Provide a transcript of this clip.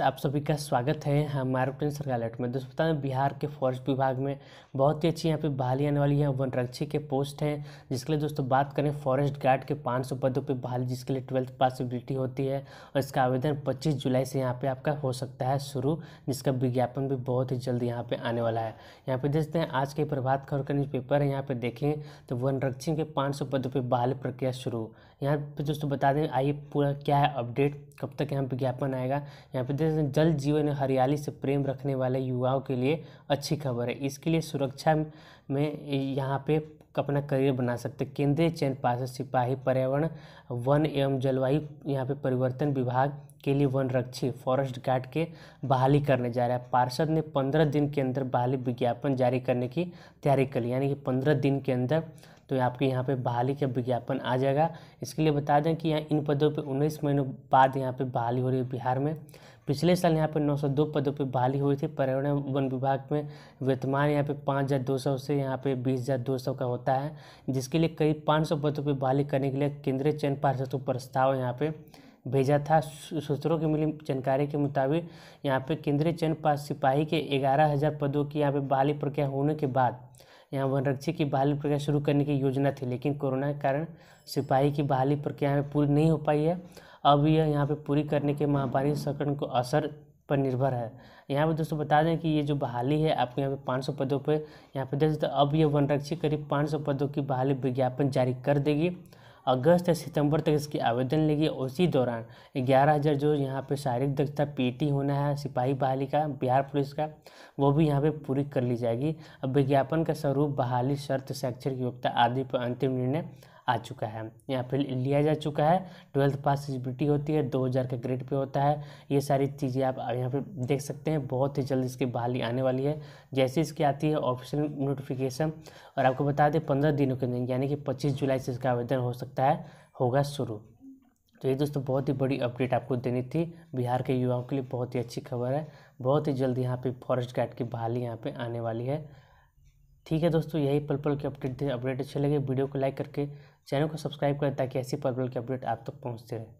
तो आप सभी का स्वागत है हमारे प्रिंस सरकार में दोस्तों बता दें बिहार के फॉरेस्ट विभाग में बहुत ही अच्छी यहाँ पे बहाली आने वाली है वनरक्षी के पोस्ट हैं जिसके लिए दोस्तों बात करें फॉरेस्ट गार्ड के 500 पदों पे बहाली जिसके लिए ट्वेल्थ पासिबिलिटी होती है और इसका आवेदन 25 जुलाई से यहाँ पर आपका हो सकता है शुरू जिसका विज्ञापन भी बहुत ही जल्द यहाँ पर आने वाला है यहाँ पर देखते हैं आज के प्रभात खबर का न्यूज़ है यहाँ पर देखें तो वनरक्षी के पाँच पदों पर बहाली प्रक्रिया शुरू यहाँ पर दोस्तों बता दें आइए पूरा क्या है अपडेट कब तक यहाँ विज्ञापन आएगा यहाँ पर संरक्षण जल जीवन हरियाली से प्रेम रखने वाले युवाओं के लिए अच्छी खबर है इसके लिए सुरक्षा में यहाँ पे अपना करियर बना सकते हैं केंद्रीय चयन पार्षद सिपाही पर्यावरण वन एवं जलवायु यहाँ पे परिवर्तन विभाग के लिए वन रक्षी फॉरेस्ट गार्ड के बहाली करने जा रहे हैं पार्षद ने पंद्रह दिन के अंदर बहाली विज्ञापन जारी करने की तैयारी कर ली यानी कि पंद्रह दिन के अंदर तो आपके यहाँ पे बहाली का विज्ञापन आ जाएगा इसके लिए बता दें कि यहाँ इन पदों पे उन्नीस महीनों बाद यहाँ पे बहाली हो रही है बिहार में पिछले साल यहाँ पर 902 पदों पर बहाली हुई थी पर्यावरण वन विभाग में वर्तमान यहाँ पे 5200 से यहाँ पे 20200 का होता है जिसके लिए करीब 500 पदों पर बहाली करने के लिए केंद्रीय चयन पार्षद को प्रस्ताव यहाँ पे भेजा था सूत्रों की मिली जानकारी के मुताबिक यहाँ पे केंद्रीय चयन पास सिपाही के ग्यारह हज़ार पदों की यहाँ पे बहाली प्रक्रिया होने के बाद यहाँ वनरक्षी की बहाली प्रक्रिया शुरू करने की योजना थी लेकिन कोरोना के कारण सिपाही की बहाली प्रक्रिया में पूरी नहीं हो पाई है अब यह यहाँ पे पूरी करने के महामारी संकट को असर पर निर्भर है यहाँ पे दोस्तों बता दें कि ये जो बहाली है आपको यहाँ पे 500 पदों पे यहाँ पे देख सकते हैं अब ये वनरक्षी करीब 500 पदों की बहाली विज्ञापन जारी कर देगी अगस्त या सितंबर तक इसकी आवेदन लेगी उसी दौरान ग्यारह हज़ार जो यहाँ पे शारीरिक दक्षता पीटी होना है सिपाही बहाली का बिहार पुलिस का वो भी यहाँ पे पूरी कर ली जाएगी अब विज्ञापन का स्वरूप बहाली शर्त शैक्षणिक योग्यता आदि पर अंतिम निर्णय आ चुका है या फिर लिया जा चुका है ट्वेल्थ पास एलिजिबिलिटी होती है दो हज़ार के ग्रेड पे होता है ये सारी चीज़ें आप यहाँ पर देख सकते हैं बहुत ही जल्द इसकी बहाली आने वाली है जैसे इसकी आती है ऑफिशियल नोटिफिकेशन और आपको बता दें पंद्रह दिनों के दिन यानी कि पच्चीस जुलाई से इसका आवेदन हो सकता है होगा शुरू तो ये दोस्तों बहुत ही बड़ी अपडेट आपको देनी थी बिहार के युवाओं के लिए बहुत ही अच्छी खबर है बहुत ही जल्द यहाँ पे फॉरेस्ट गार्ड की बहाली यहाँ पे आने वाली है ठीक है दोस्तों यही पल पल के अपडेट थे अपडेट अच्छे लगे वीडियो को लाइक करके चैनल को सब्सक्राइब करें ताकि ऐसी पल पल के अपडेट आप तक तो पहुँचते रहे